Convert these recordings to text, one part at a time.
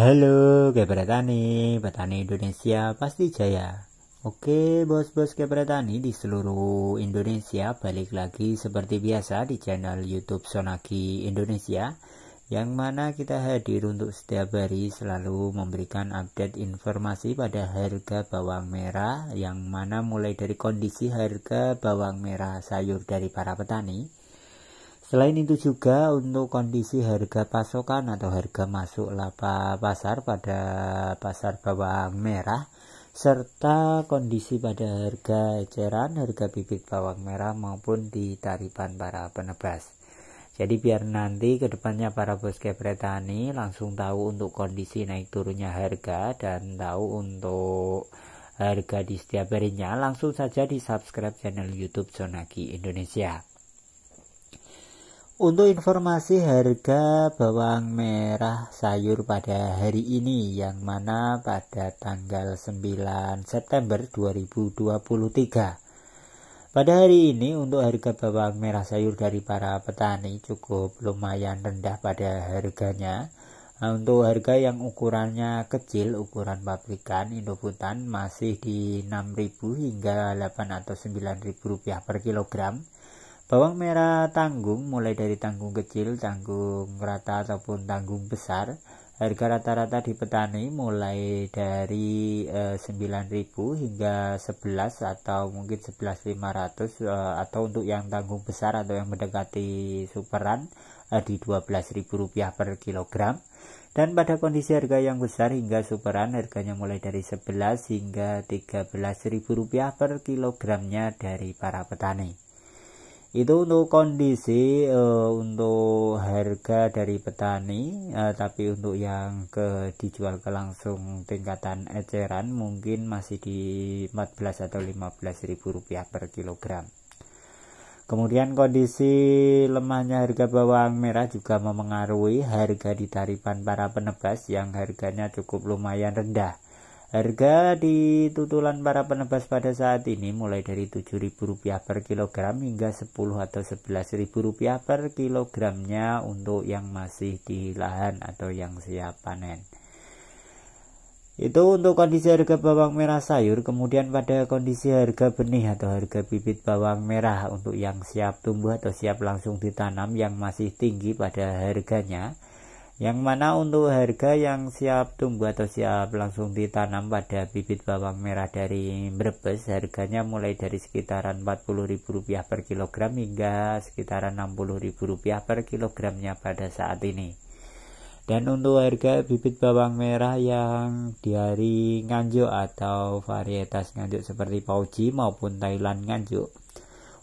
Halo Tani, petani Indonesia pasti jaya. Oke bos-bos Tani di seluruh Indonesia balik lagi seperti biasa di channel YouTube Sonaki Indonesia yang mana kita hadir untuk setiap hari selalu memberikan update informasi pada harga bawang merah yang mana mulai dari kondisi harga bawang merah sayur dari para petani Selain itu juga untuk kondisi harga pasokan atau harga masuk laba pasar pada pasar bawang merah serta kondisi pada harga eceran, harga bibit bawang merah maupun di taripan para penebas. Jadi biar nanti kedepannya para bos kepretani langsung tahu untuk kondisi naik turunnya harga dan tahu untuk harga di setiap harinya langsung saja di subscribe channel YouTube Zonaki Indonesia. Untuk informasi harga bawang merah sayur pada hari ini yang mana pada tanggal 9 September 2023. Pada hari ini untuk harga bawang merah sayur dari para petani cukup lumayan rendah pada harganya. Nah, untuk harga yang ukurannya kecil, ukuran pabrikan Putan masih di 6.000 hingga 8 atau 9.000 rupiah per kilogram Bawang merah tanggung mulai dari tanggung kecil, tanggung rata ataupun tanggung besar. Harga rata-rata di petani mulai dari eh, 9.000 hingga 11 atau mungkin 11.500 eh, atau untuk yang tanggung besar atau yang mendekati superan eh, di 12.000 rupiah per kilogram. Dan pada kondisi harga yang besar hingga superan harganya mulai dari 11 hingga 13.000 rupiah per kilogramnya dari para petani itu untuk kondisi uh, untuk harga dari petani uh, tapi untuk yang ke dijual ke langsung tingkatan eceran mungkin masih di 14 atau 15 ribu rupiah per kilogram kemudian kondisi lemahnya harga bawang merah juga memengaruhi harga di taripan para penebas yang harganya cukup lumayan rendah Harga di tutulan para penebas pada saat ini mulai dari Rp7.000 per kilogram hingga 10 atau Rp11.000 per kilogramnya untuk yang masih di lahan atau yang siap panen. Itu untuk kondisi harga bawang merah sayur, kemudian pada kondisi harga benih atau harga bibit bawang merah untuk yang siap tumbuh atau siap langsung ditanam yang masih tinggi pada harganya yang mana untuk harga yang siap tumbuh atau siap langsung ditanam pada bibit bawang merah dari Brebes harganya mulai dari sekitaran Rp40.000 per kilogram hingga sekitaran Rp60.000 per kilogramnya pada saat ini dan untuk harga bibit bawang merah yang dari nganjuk atau varietas nganjuk seperti Pauji maupun Thailand nganjuk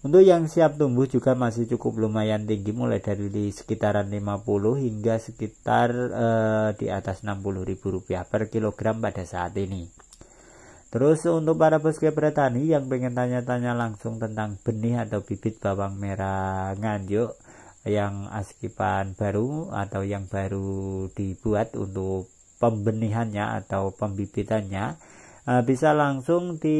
untuk yang siap tumbuh juga masih cukup lumayan tinggi mulai dari di sekitaran 50 hingga sekitar eh, di atas ribu rupiah per kilogram pada saat ini. Terus untuk para bosku petani yang pengen tanya-tanya langsung tentang benih atau bibit bawang merah nganjuk yang askipan baru atau yang baru dibuat untuk pembenihannya atau pembibitannya eh, bisa langsung di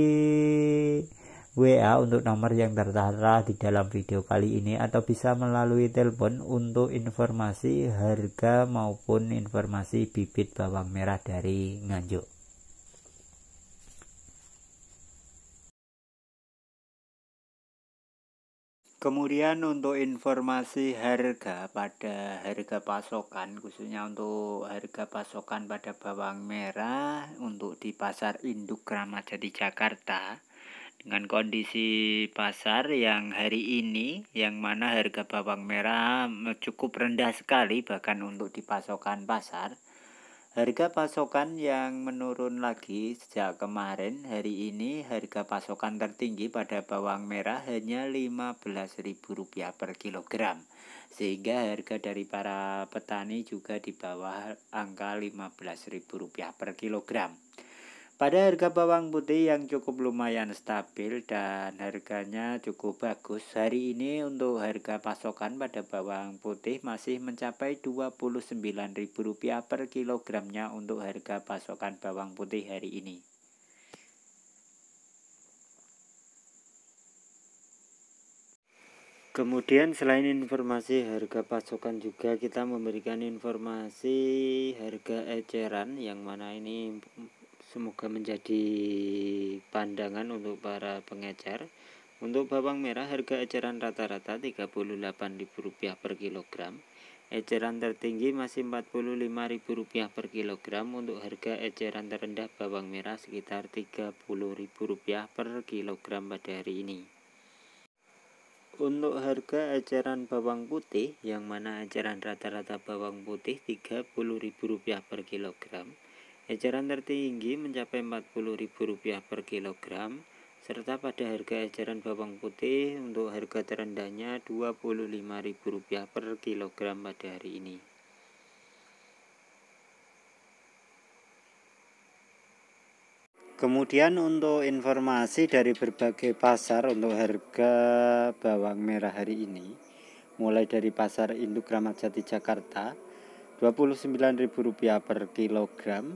WA untuk nomor yang tertera di dalam video kali ini atau bisa melalui telepon untuk informasi harga maupun informasi bibit bawang merah dari Nganjuk. Kemudian untuk informasi harga pada harga pasokan khususnya untuk harga pasokan pada bawang merah untuk di pasar induk Kramat Jati Jakarta dengan kondisi pasar yang hari ini yang mana harga bawang merah cukup rendah sekali bahkan untuk dipasokan pasar harga pasokan yang menurun lagi sejak kemarin hari ini harga pasokan tertinggi pada bawang merah hanya Rp15.000 per kilogram sehingga harga dari para petani juga di bawah angka Rp15.000 per kilogram pada harga bawang putih yang cukup lumayan stabil dan harganya cukup bagus, hari ini untuk harga pasokan pada bawang putih masih mencapai Rp29.000 per kilogramnya untuk harga pasokan bawang putih hari ini. Kemudian selain informasi harga pasokan juga kita memberikan informasi harga eceran yang mana ini semoga menjadi pandangan untuk para pengecer untuk bawang merah harga eceran rata-rata Rp38.000 per kilogram. Eceran tertinggi masih Rp45.000 per kilogram untuk harga eceran terendah bawang merah sekitar Rp30.000 per kilogram pada hari ini. Untuk harga eceran bawang putih yang mana eceran rata-rata bawang putih Rp30.000 per kilogram Ejaran tertinggi mencapai Rp40.000 per kilogram serta pada harga eceran bawang putih untuk harga terendahnya Rp25.000 per kilogram pada hari ini. Kemudian untuk informasi dari berbagai pasar untuk harga bawang merah hari ini mulai dari pasar Induk Ramadjati Jakarta Rp29.000 per kilogram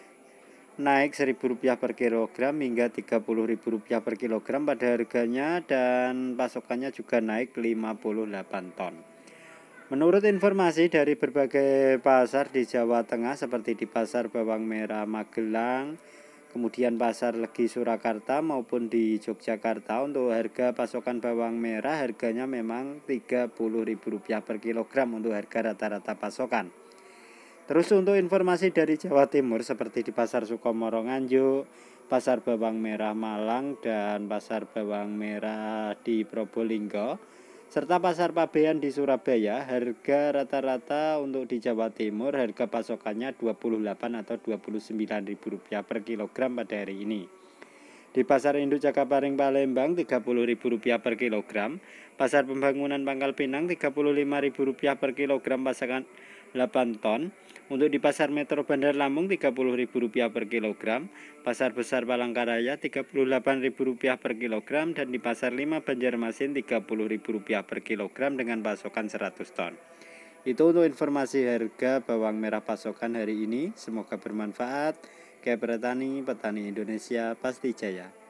naik rp rupiah per kilogram hingga rp rupiah per kilogram pada harganya dan pasokannya juga naik 58 ton. Menurut informasi dari berbagai pasar di Jawa Tengah seperti di Pasar Bawang Merah Magelang, kemudian Pasar Legi Surakarta maupun di Yogyakarta untuk harga pasokan bawang merah harganya memang rp rupiah per kilogram untuk harga rata-rata pasokan. Terus untuk informasi dari Jawa Timur seperti di Pasar Sukomoro Nganjuk, Pasar Bawang Merah Malang dan Pasar Bawang Merah di Probolinggo serta Pasar Pabean di Surabaya, harga rata-rata untuk di Jawa Timur harga pasokannya 28 atau 29.000 rupiah per kilogram pada hari ini. Di Pasar Induk Jakabaring Palembang Rp30.000 per kilogram, Pasar Pembangunan Pangkal Pinang Rp35.000 per kilogram pasangan 8 ton. Untuk di Pasar Metro Bandar Lampung Rp30.000 per kilogram, Pasar Besar Palangkaraya Rp38.000 per kilogram dan di Pasar 5 Banjarmasin Rp30.000 per kilogram dengan pasokan 100 ton. Itu untuk informasi harga bawang merah pasokan hari ini. Semoga bermanfaat. Kepretani Petani Indonesia Pasti Jaya